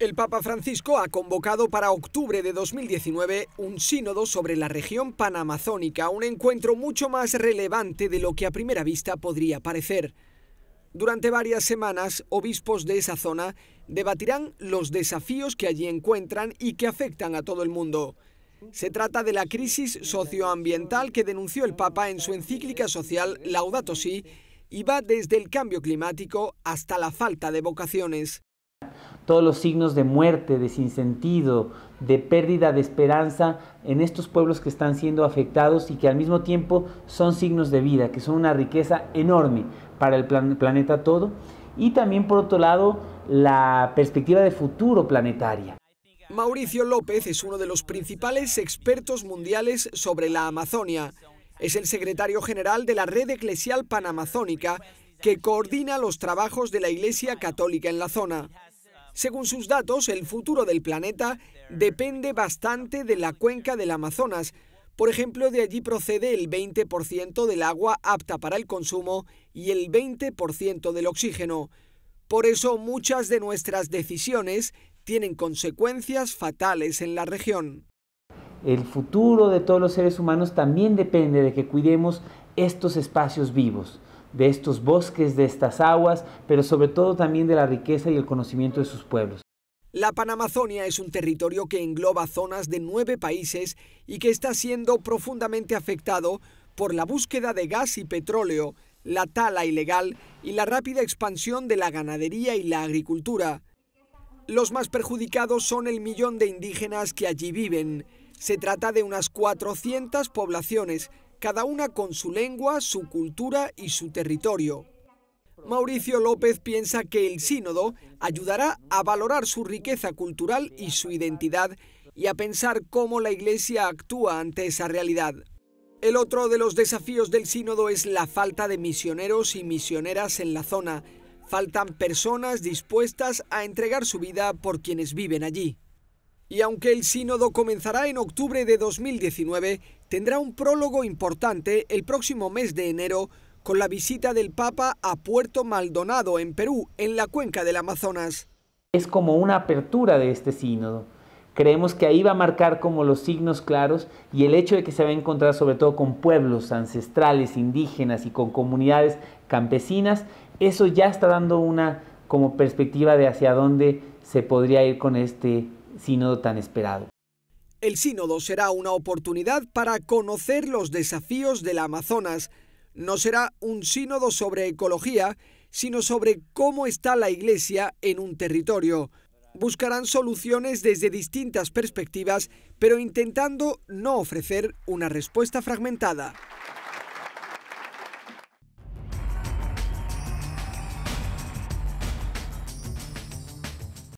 El Papa Francisco ha convocado para octubre de 2019 un sínodo sobre la región panamazónica, un encuentro mucho más relevante de lo que a primera vista podría parecer. Durante varias semanas, obispos de esa zona debatirán los desafíos que allí encuentran y que afectan a todo el mundo. Se trata de la crisis socioambiental que denunció el Papa en su encíclica social Laudato Si y va desde el cambio climático hasta la falta de vocaciones todos los signos de muerte, de sinsentido, de pérdida de esperanza en estos pueblos que están siendo afectados y que al mismo tiempo son signos de vida, que son una riqueza enorme para el planeta todo. Y también, por otro lado, la perspectiva de futuro planetaria. Mauricio López es uno de los principales expertos mundiales sobre la Amazonia. Es el secretario general de la Red Eclesial Panamazónica, que coordina los trabajos de la Iglesia Católica en la zona. Según sus datos, el futuro del planeta depende bastante de la cuenca del Amazonas. Por ejemplo, de allí procede el 20% del agua apta para el consumo y el 20% del oxígeno. Por eso muchas de nuestras decisiones tienen consecuencias fatales en la región. El futuro de todos los seres humanos también depende de que cuidemos estos espacios vivos, de estos bosques, de estas aguas, pero sobre todo también de la riqueza y el conocimiento de sus pueblos. La Panamazonia es un territorio que engloba zonas de nueve países y que está siendo profundamente afectado por la búsqueda de gas y petróleo, la tala ilegal y la rápida expansión de la ganadería y la agricultura. Los más perjudicados son el millón de indígenas que allí viven. Se trata de unas 400 poblaciones cada una con su lengua, su cultura y su territorio. Mauricio López piensa que el sínodo ayudará a valorar su riqueza cultural y su identidad y a pensar cómo la Iglesia actúa ante esa realidad. El otro de los desafíos del sínodo es la falta de misioneros y misioneras en la zona. Faltan personas dispuestas a entregar su vida por quienes viven allí. Y aunque el sínodo comenzará en octubre de 2019, tendrá un prólogo importante el próximo mes de enero con la visita del Papa a Puerto Maldonado, en Perú, en la cuenca del Amazonas. Es como una apertura de este sínodo. Creemos que ahí va a marcar como los signos claros y el hecho de que se va a encontrar sobre todo con pueblos ancestrales, indígenas y con comunidades campesinas, eso ya está dando una como perspectiva de hacia dónde se podría ir con este tan esperado. El sínodo será una oportunidad para conocer los desafíos del Amazonas. No será un sínodo sobre ecología, sino sobre cómo está la Iglesia en un territorio. Buscarán soluciones desde distintas perspectivas, pero intentando no ofrecer una respuesta fragmentada.